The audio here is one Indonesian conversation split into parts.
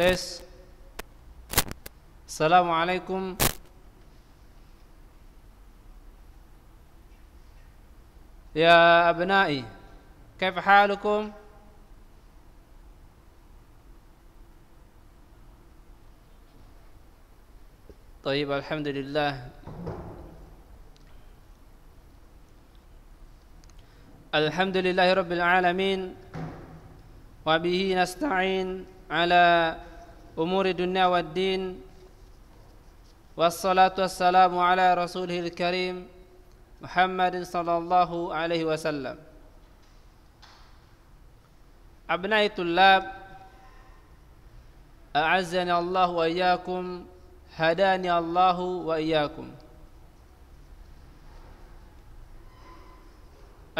تيس السلام عليكم يا أبنائي كيف حالكم؟ طيب الحمد لله الحمد لله رب العالمين وبه نستعين على أمور الدنيا والدين والصلاة والسلام على رسوله الكريم محمد صلى الله عليه وسلم أبناء الطلاب أعزني الله وإياكم هداني الله وإياكم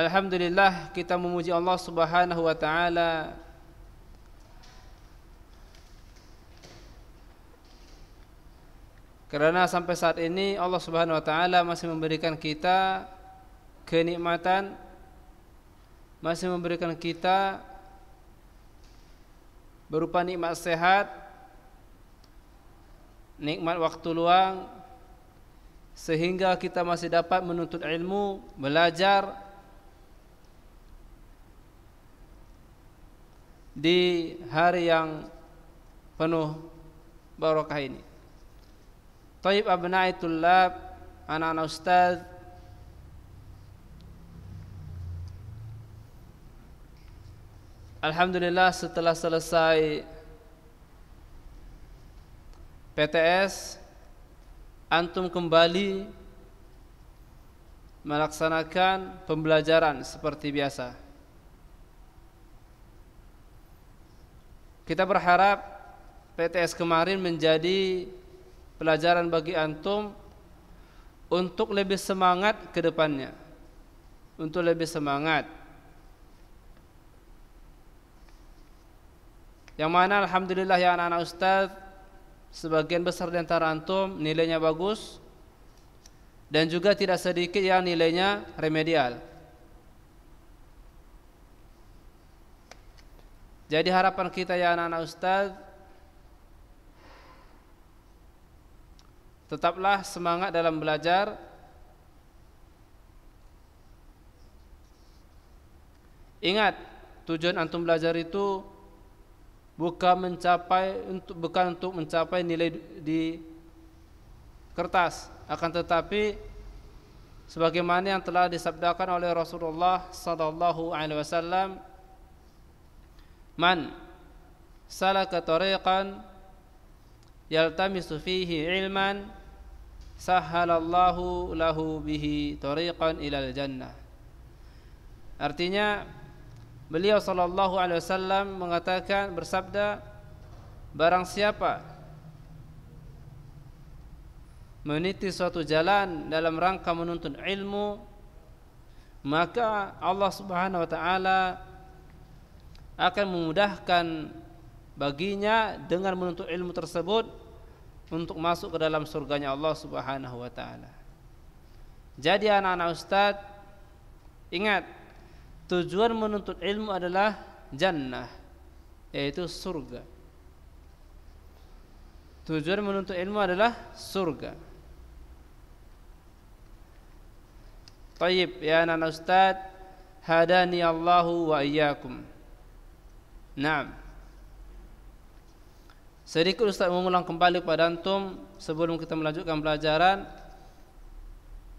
Alhamdulillah kita memuji Allah Subhanahu wa taala Karena sampai saat ini Allah Subhanahu wa taala masih memberikan kita kenikmatan masih memberikan kita berupa nikmat sehat, nikmat waktu luang sehingga kita masih dapat menuntut ilmu, belajar di hari yang penuh barokah ini. Taib abna'i tulab, Anak-anak ustaz Alhamdulillah setelah selesai PTS Antum kembali Melaksanakan pembelajaran seperti biasa Kita berharap PTS kemarin menjadi pelajaran bagi antum untuk lebih semangat ke depannya. Untuk lebih semangat. Yang mana alhamdulillah ya anak-anak ustaz sebagian besar di antara antum nilainya bagus dan juga tidak sedikit yang nilainya remedial. Jadi harapan kita ya anak-anak ustaz Tetaplah semangat dalam belajar Ingat, tujuan antum belajar itu bukan mencapai untuk bukan untuk mencapai nilai di kertas, akan tetapi sebagaimana yang telah disabdakan oleh Rasulullah sallallahu alaihi wasallam man salaka tariqan yaltamisu fihi ilman sahalallahu lahu bihi tariqan ilal jannah artinya beliau sallallahu alaihi wasallam mengatakan bersabda barang siapa meniti suatu jalan dalam rangka menuntut ilmu maka Allah Subhanahu wa taala akan memudahkan baginya dengan menuntut ilmu tersebut untuk masuk ke dalam surganya Allah Subhanahu wa taala. Jadi anak-anak ustaz, ingat tujuan menuntut ilmu adalah jannah, yaitu surga. Tujuan menuntut ilmu adalah surga. Taib ya anak-anak ustaz, hadani Allahu wa iyyakum. Naam. Sedikit Ustaz mengulang kembali pada antum sebelum kita melanjutkan pelajaran.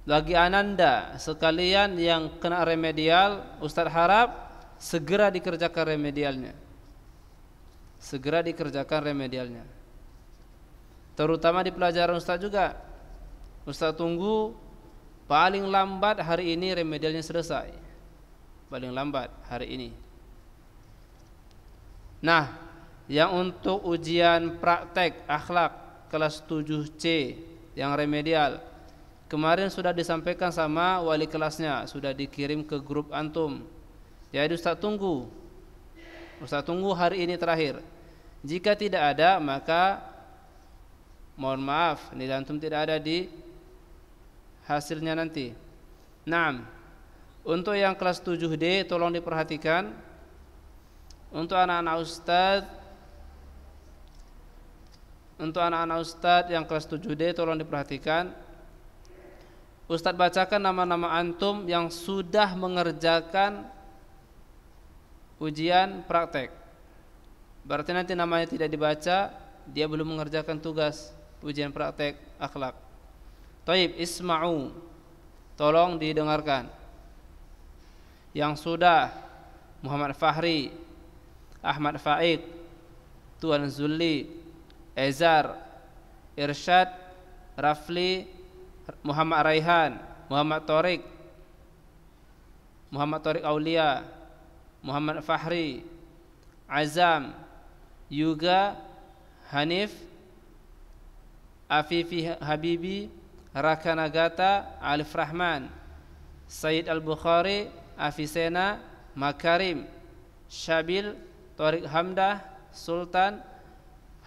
Bagi ananda sekalian yang kena remedial, Ustaz harap segera dikerjakan remedialnya. Segera dikerjakan remedialnya. Terutama di pelajaran Ustaz juga. Ustaz tunggu paling lambat hari ini remedialnya selesai. Paling lambat hari ini. Nah, yang untuk ujian praktek akhlak kelas 7C yang remedial kemarin sudah disampaikan sama wali kelasnya sudah dikirim ke grup antum jadi ya, Ustaz tunggu Ustaz tunggu hari ini terakhir jika tidak ada maka mohon maaf nilai antum tidak ada di hasilnya nanti Naam untuk yang kelas 7D tolong diperhatikan untuk anak-anak ustadz untuk anak-anak Ustadz yang kelas 7D tolong diperhatikan Ustadz bacakan nama-nama antum yang sudah mengerjakan ujian praktek Berarti nanti namanya tidak dibaca Dia belum mengerjakan tugas ujian praktek akhlak Taib isma'u Tolong didengarkan Yang sudah Muhammad Fahri Ahmad Faik Tuan Zulli Ezar, Irsyad, Rafli, Muhammad Raihan, Muhammad Torik, Muhammad Torik Aulia, Muhammad Fahri, Azam, Yuga, Hanif, Afifi Habibi, Raka Nagata, Alif Rahman, Said Al-Bukhari, Afisena, Makarim, Syabil, Torik Hamdah, Sultan,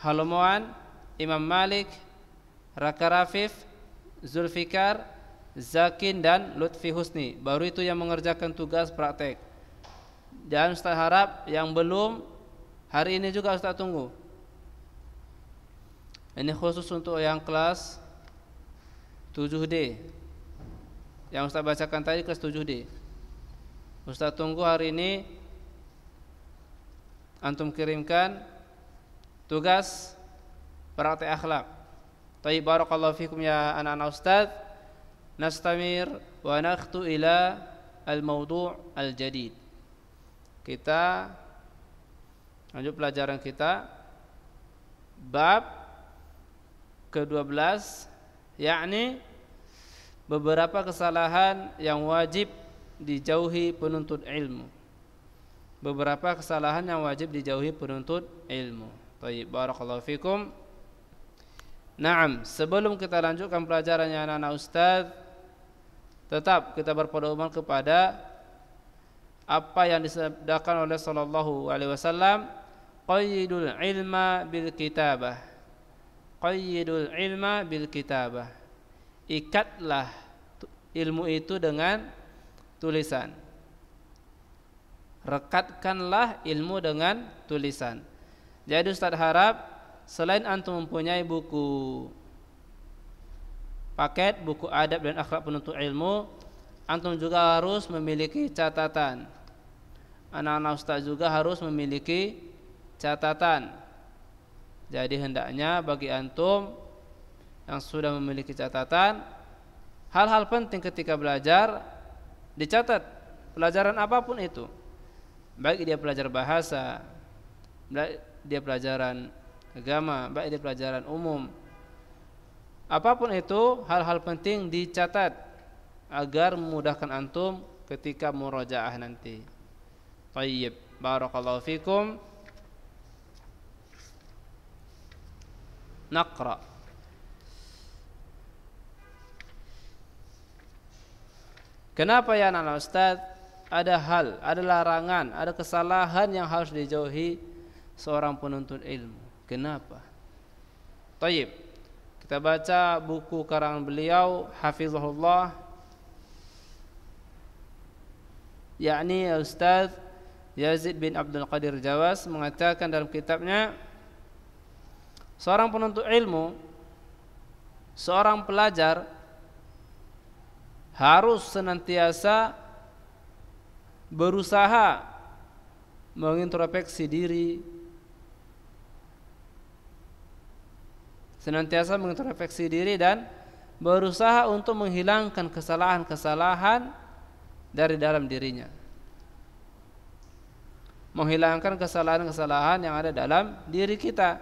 Halomoan, Imam Malik, Raka Rafif, Zulfikar, Zakin dan Lutfi Husni. Baru itu yang mengerjakan tugas praktek. Dan Ustaz harap yang belum hari ini juga Ustaz tunggu. Ini khusus untuk yang kelas 7D. Yang Ustaz bacakan tadi kelas 7D. Ustaz tunggu hari ini antum kirimkan tugas praktek akhlak. Tayyib barakallahu fikum ya anak-anak ustaz. Nastamir wa nakhtu ila al-mawdu' al-jadid. Kita lanjut pelajaran kita bab ke-12 yakni beberapa kesalahan yang wajib dijauhi penuntut ilmu. Beberapa kesalahan yang wajib dijauhi penuntut ilmu. Baik, barakallahu fikum. Naam, sebelum kita lanjutkan pelajarannya anak-anak ustaz, tetap kita berpedoman kepada apa yang disabdakan oleh sallallahu alaihi wasallam, qayyidul ilma bil kitabah. Qayyidul ilma bil kitabah. Ikatlah ilmu itu dengan tulisan. Rekatkanlah ilmu dengan tulisan jadi Ustadz harap selain antum mempunyai buku paket buku adab dan akhlak penuntut ilmu, antum juga harus memiliki catatan. Anak-anak Ustadz juga harus memiliki catatan. Jadi hendaknya bagi antum yang sudah memiliki catatan, hal-hal penting ketika belajar dicatat. Pelajaran apapun itu, baik dia pelajar bahasa, dia pelajaran agama, baik dia pelajaran umum. Apapun itu, hal-hal penting dicatat agar memudahkan antum ketika murojaah nanti. Tayyib, barakallahu fikum. Naqra. Kenapa ya anak ustaz? Ada hal, ada larangan, ada kesalahan yang harus dijauhi seorang penuntut ilmu. Kenapa? Taib. Kita baca buku karangan beliau Hafizahullah yakni Ustaz Yazid bin Abdul Qadir Jawas mengatakan dalam kitabnya seorang penuntut ilmu seorang pelajar harus senantiasa berusaha mengintrospeksi diri senantiasa mengintrospeksi diri dan berusaha untuk menghilangkan kesalahan-kesalahan dari dalam dirinya. Menghilangkan kesalahan-kesalahan yang ada dalam diri kita.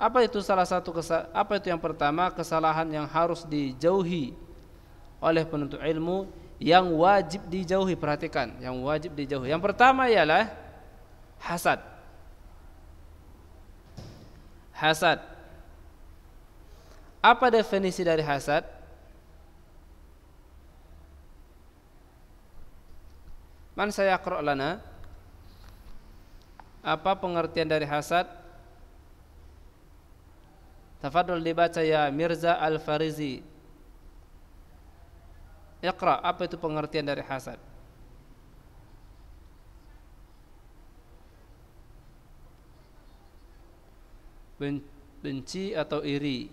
Apa itu salah satu apa itu yang pertama kesalahan yang harus dijauhi oleh penuntut ilmu yang wajib dijauhi perhatikan yang wajib dijauhi yang pertama ialah hasad hasad apa definisi dari hasad? Man saya lana Apa pengertian dari hasad? Tafadul dibaca ya Mirza Al-Farizi Iqra, apa itu pengertian dari hasad? Benci atau iri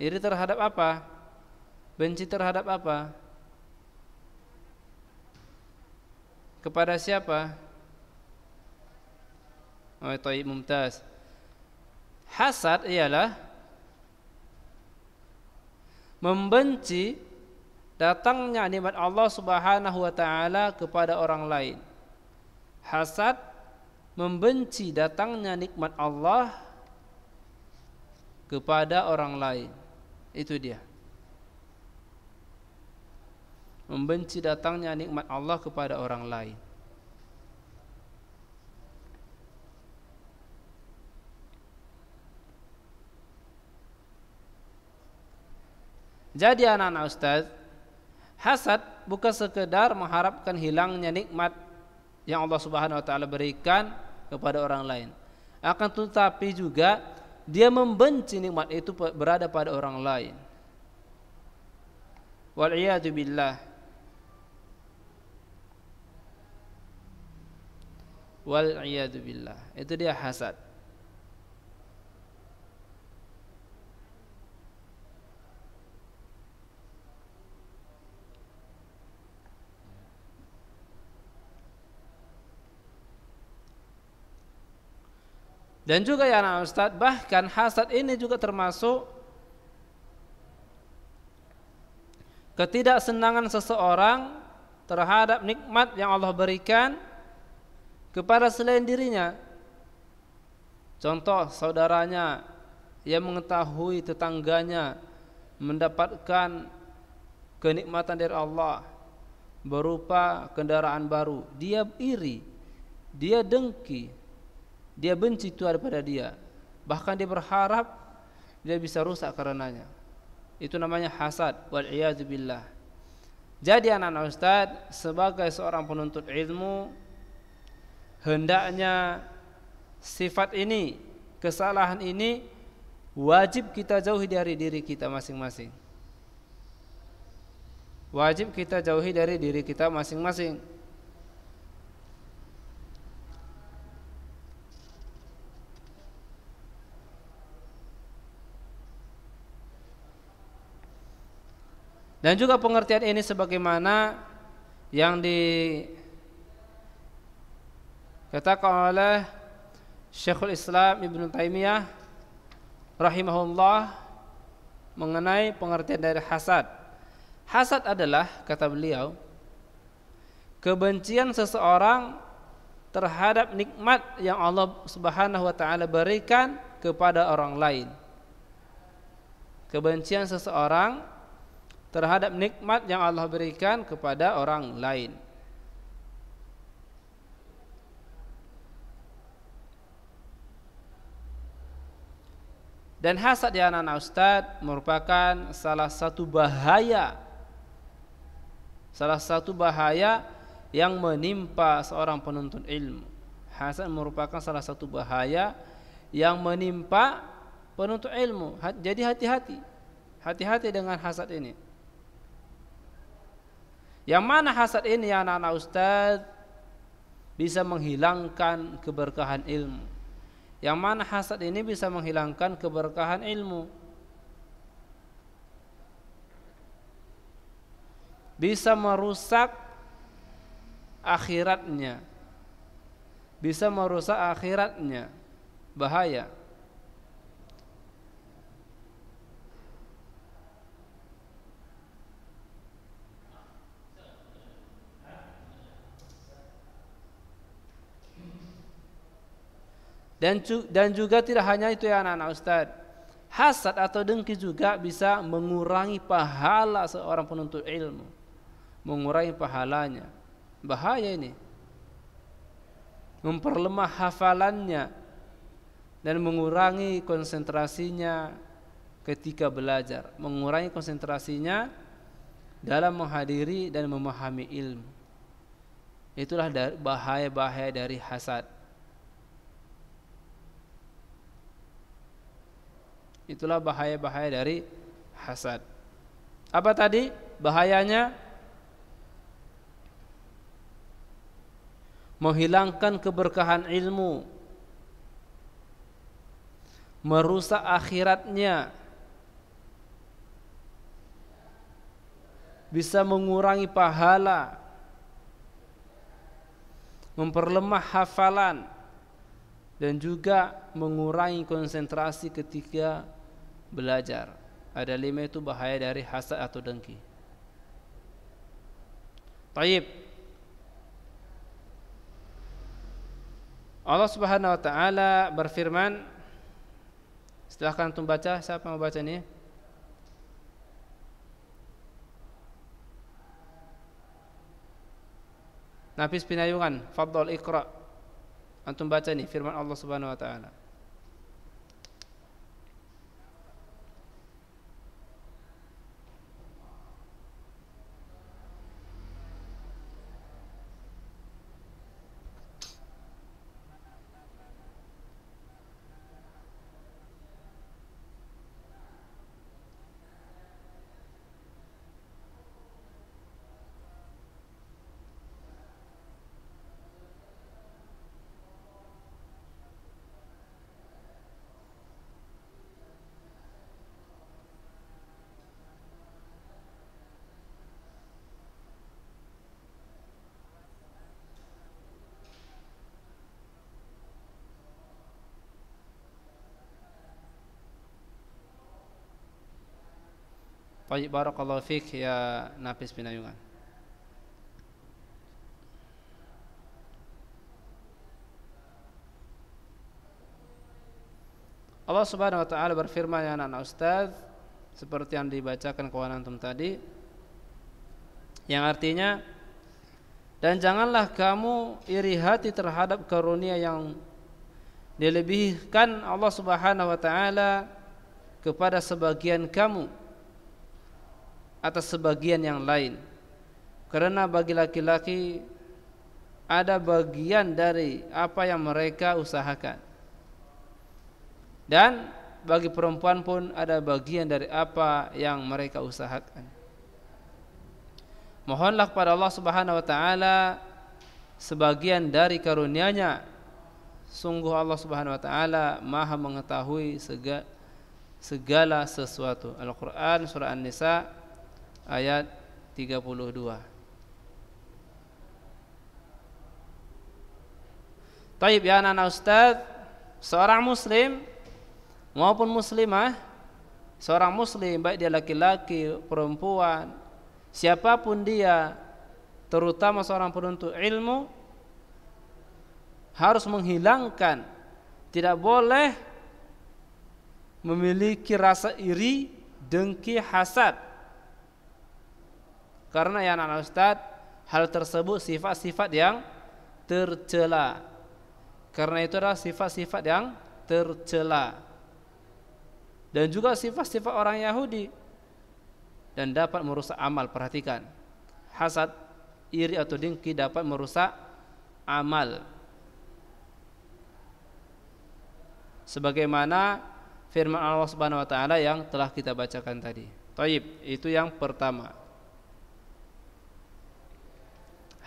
Iri terhadap apa? Benci terhadap apa? Kepada siapa? Oh, taib mumtaz. Hasad ialah membenci datangnya nikmat Allah Subhanahu wa taala kepada orang lain. Hasad membenci datangnya nikmat Allah kepada orang lain. Itu dia. Membenci datangnya nikmat Allah kepada orang lain. Jadi anak-anak ustaz, hasad bukan sekedar mengharapkan hilangnya nikmat yang Allah Subhanahu wa taala berikan kepada orang lain. Akan tetapi juga dia membenci nikmat itu berada pada orang lain. Wal billah. Wal billah. Itu dia hasad. Dan juga ya anak Ustadz, bahkan hasad ini juga termasuk ketidaksenangan seseorang terhadap nikmat yang Allah berikan kepada selain dirinya. Contoh saudaranya yang mengetahui tetangganya mendapatkan kenikmatan dari Allah berupa kendaraan baru, dia iri, dia dengki, dia benci Tuhan pada dia. Bahkan dia berharap dia bisa rusak karenanya. Itu namanya hasad wal billah. Jadi anak-anak ustaz sebagai seorang penuntut ilmu hendaknya sifat ini, kesalahan ini wajib kita jauhi dari diri kita masing-masing. Wajib kita jauhi dari diri kita masing-masing. Dan juga pengertian ini sebagaimana yang di katakan oleh Syekhul Islam Ibn Taimiyah rahimahullah mengenai pengertian dari hasad. Hasad adalah kata beliau kebencian seseorang terhadap nikmat yang Allah Subhanahu wa taala berikan kepada orang lain. Kebencian seseorang terhadap nikmat yang Allah berikan kepada orang lain. Dan hasad ya anak-anak ustaz merupakan salah satu bahaya Salah satu bahaya yang menimpa seorang penuntut ilmu Hasad merupakan salah satu bahaya yang menimpa penuntut ilmu Jadi hati-hati Hati-hati dengan hasad ini yang mana hasad ini ya anak-anak ustaz bisa menghilangkan keberkahan ilmu. Yang mana hasad ini bisa menghilangkan keberkahan ilmu. Bisa merusak akhiratnya. Bisa merusak akhiratnya. Bahaya. Dan dan juga tidak hanya itu ya anak-anak Ustaz. Hasad atau dengki juga bisa mengurangi pahala seorang penuntut ilmu. Mengurangi pahalanya. Bahaya ini. Memperlemah hafalannya dan mengurangi konsentrasinya ketika belajar, mengurangi konsentrasinya dalam menghadiri dan memahami ilmu. Itulah bahaya-bahaya dari hasad. Itulah bahaya-bahaya dari hasad. Apa tadi bahayanya? Menghilangkan keberkahan ilmu, merusak akhiratnya, bisa mengurangi pahala, memperlemah hafalan, dan juga mengurangi konsentrasi ketika belajar ada lima itu bahaya dari hasad atau dengki Taib Allah Subhanahu wa taala berfirman Silahkan antum baca siapa mau baca ini Nafis pinayungan Fadl Iqra Antum baca ni firman Allah Subhanahu wa taala Tayyib barakallahu fiik ya Nafis Binayungan. Allah Subhanahu wa taala berfirman ya anak-anak ustaz seperti yang dibacakan kawan antum tadi yang artinya dan janganlah kamu iri hati terhadap karunia yang dilebihkan Allah Subhanahu wa taala kepada sebagian kamu atas sebagian yang lain karena bagi laki-laki ada bagian dari apa yang mereka usahakan dan bagi perempuan pun ada bagian dari apa yang mereka usahakan mohonlah kepada Allah Subhanahu wa taala sebagian dari karunia-Nya sungguh Allah Subhanahu wa taala Maha mengetahui segala sesuatu Al-Qur'an surah An-Nisa ayat 32. Taib ya anak ustaz, seorang muslim maupun muslimah, seorang muslim baik dia laki-laki, perempuan, siapapun dia, terutama seorang penuntut ilmu harus menghilangkan tidak boleh memiliki rasa iri, dengki, hasad karena ya anak-anak hal tersebut sifat-sifat yang tercela. Karena itu adalah sifat-sifat yang tercela. Dan juga sifat-sifat orang Yahudi dan dapat merusak amal. Perhatikan. Hasad, iri atau dengki dapat merusak amal. Sebagaimana firman Allah Subhanahu wa taala yang telah kita bacakan tadi. Taib, itu yang pertama.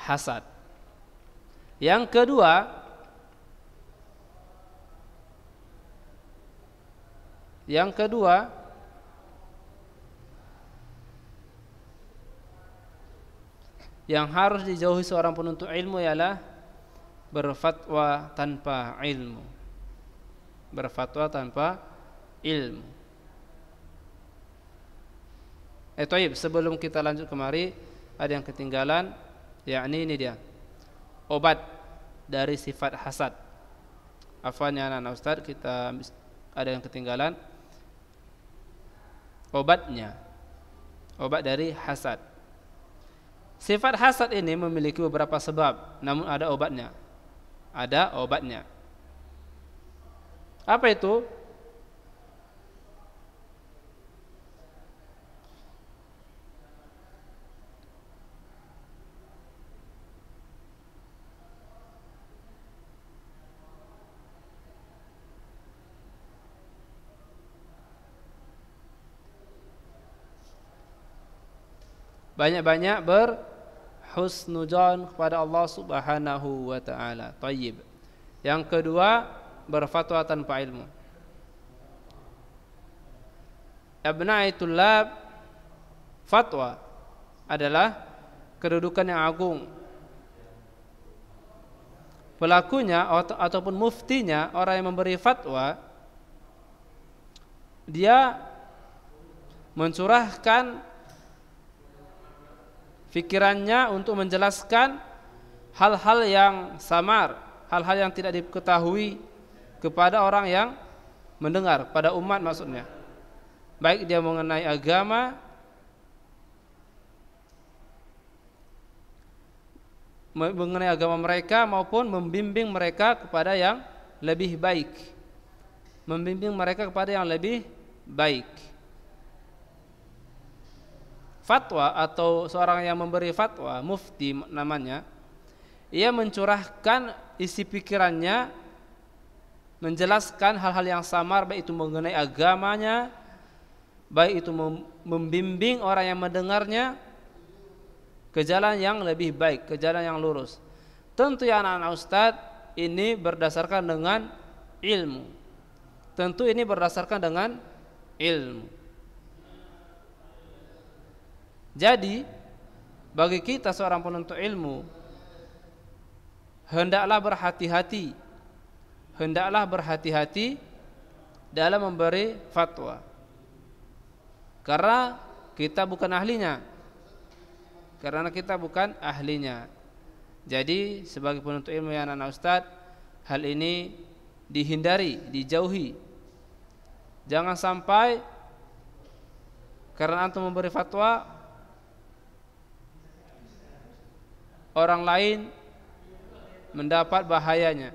hasad. Yang kedua, yang kedua yang harus dijauhi seorang penuntut ilmu ialah berfatwa tanpa ilmu. Berfatwa tanpa ilmu. Eh, toib, sebelum kita lanjut kemari, ada yang ketinggalan yakni ini dia obat dari sifat hasad afan ya anak ustaz kita ada yang ketinggalan obatnya obat dari hasad sifat hasad ini memiliki beberapa sebab namun ada obatnya ada obatnya apa itu banyak-banyak berhusnudzon kepada Allah Subhanahu wa taala. Tayyib. Yang kedua, berfatwa tanpa ilmu. Abna'i tulab fatwa adalah kedudukan yang agung. Pelakunya atau, ataupun muftinya, orang yang memberi fatwa, dia mencurahkan Fikirannya untuk menjelaskan hal-hal yang samar, hal-hal yang tidak diketahui kepada orang yang mendengar, pada umat maksudnya. Baik dia mengenai agama, mengenai agama mereka maupun membimbing mereka kepada yang lebih baik. Membimbing mereka kepada yang lebih baik fatwa atau seorang yang memberi fatwa, mufti namanya, ia mencurahkan isi pikirannya menjelaskan hal-hal yang samar baik itu mengenai agamanya, baik itu membimbing orang yang mendengarnya ke jalan yang lebih baik, ke jalan yang lurus. Tentu ya anak-anak ustadz ini berdasarkan dengan ilmu. Tentu ini berdasarkan dengan ilmu. Jadi bagi kita seorang penuntut ilmu hendaklah berhati-hati hendaklah berhati-hati dalam memberi fatwa karena kita bukan ahlinya karena kita bukan ahlinya jadi sebagai penuntut ilmu yang anak ustad hal ini dihindari dijauhi jangan sampai karena antum memberi fatwa orang lain mendapat bahayanya.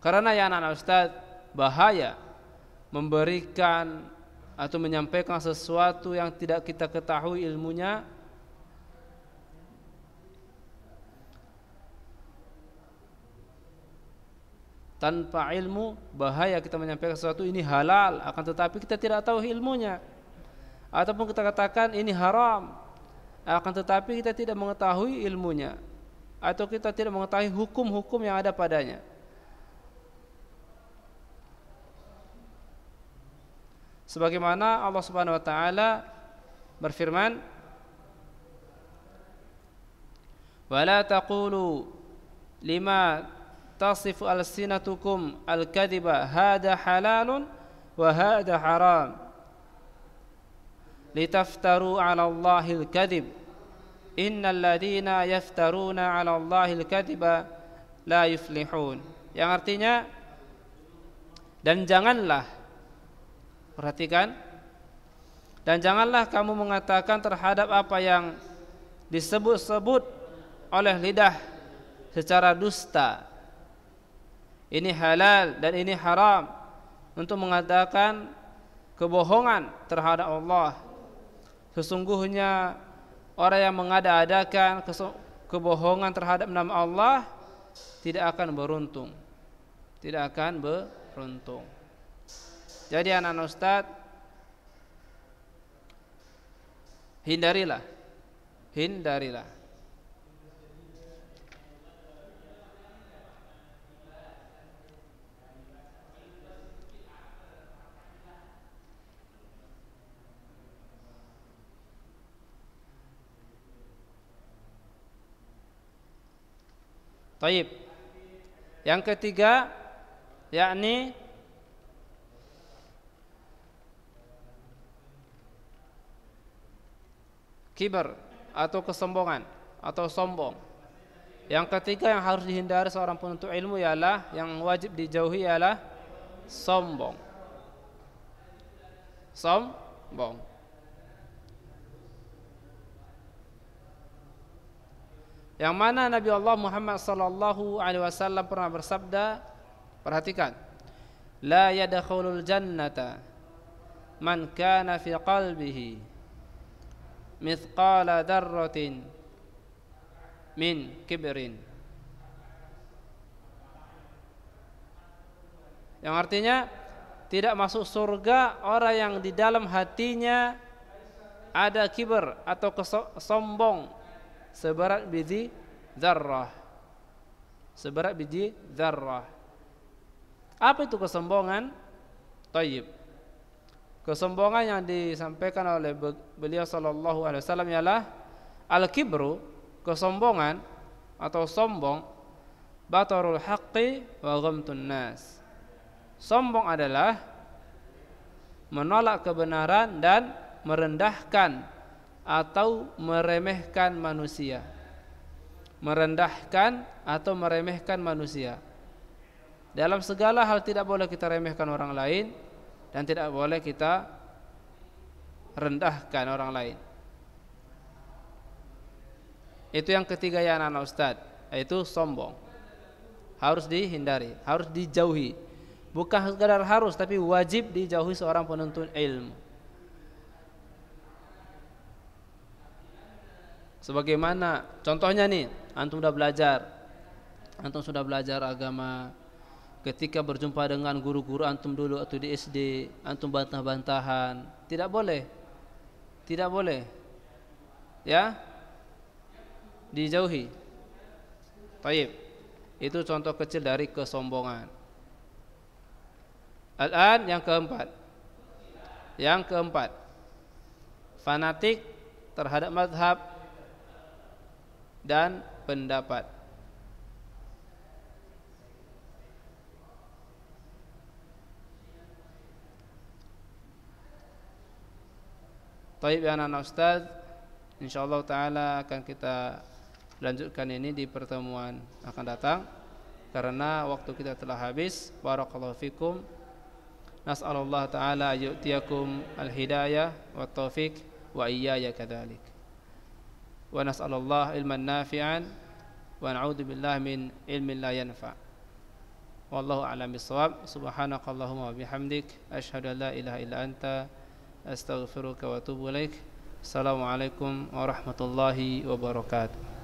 Karena ya anak-anak Ustaz, bahaya memberikan atau menyampaikan sesuatu yang tidak kita ketahui ilmunya tanpa ilmu bahaya kita menyampaikan sesuatu ini halal akan tetapi kita tidak tahu ilmunya ataupun kita katakan ini haram akan tetapi kita tidak mengetahui ilmunya atau kita tidak mengetahui hukum-hukum yang ada padanya sebagaimana Allah Subhanahu wa taala berfirman wala taqulu lima تصف ألسنتكم الكذب هذا حلال وهذا حرام لتفتروا على الله الكذب إن الذين يفترون على الله الكذب la yuflihun yang artinya dan janganlah perhatikan dan janganlah kamu mengatakan terhadap apa yang disebut-sebut oleh lidah secara dusta ini halal dan ini haram untuk mengatakan kebohongan terhadap Allah sesungguhnya orang yang mengada-adakan kebohongan terhadap nama Allah tidak akan beruntung tidak akan beruntung jadi anak-anak ustaz hindarilah hindarilah Taib. Yang ketiga yakni kiber atau kesombongan atau sombong. Yang ketiga yang harus dihindari seorang penuntut ilmu ialah yang wajib dijauhi ialah sombong. Sombong. Yang mana Nabi Allah Muhammad sallallahu alaihi wasallam pernah bersabda, perhatikan. La yadkhulul jannata man kana fi qalbihi mithqala darratin min kibrin. Yang artinya tidak masuk surga orang yang di dalam hatinya ada kiber atau kesombong seberat biji zarrah. Seberat biji zarrah. Apa itu kesombongan? taib Kesombongan yang disampaikan oleh beliau sallallahu alaihi wasallam ialah al-kibru, kesombongan atau sombong batarul haqqi wa ghamtun nas. Sombong adalah menolak kebenaran dan merendahkan atau meremehkan manusia. Merendahkan atau meremehkan manusia. Dalam segala hal tidak boleh kita remehkan orang lain dan tidak boleh kita rendahkan orang lain. Itu yang ketiga ya anak-anak Ustaz, yaitu sombong. Harus dihindari, harus dijauhi. Bukan sekadar harus tapi wajib dijauhi seorang penuntut ilmu. Sebagaimana contohnya nih, antum sudah belajar. Antum sudah belajar agama. Ketika berjumpa dengan guru-guru antum dulu atau di SD, antum bantah-bantahan. Tidak boleh. Tidak boleh. Ya? Dijauhi. Taib. Itu contoh kecil dari kesombongan. Al-an yang keempat. Yang keempat. Fanatik terhadap madhab dan pendapat. Taib ya anak Ustaz InsyaAllah ta'ala akan kita Lanjutkan ini di pertemuan Akan datang Karena waktu kita telah habis Barakallahu fikum Nas'alullah ta'ala ayu'tiakum al-hidayah Wa taufiq wa iyaya kadalik ونسأل الله علما نافعا ونعوذ بالله من علم لا ينفع والله أعلم بالصواب سبحانك اللهم وبحمدك أشهد أن لا إله إلا أنت أستغفرك وأتوب إليك السلام عليكم ورحمة الله وبركاته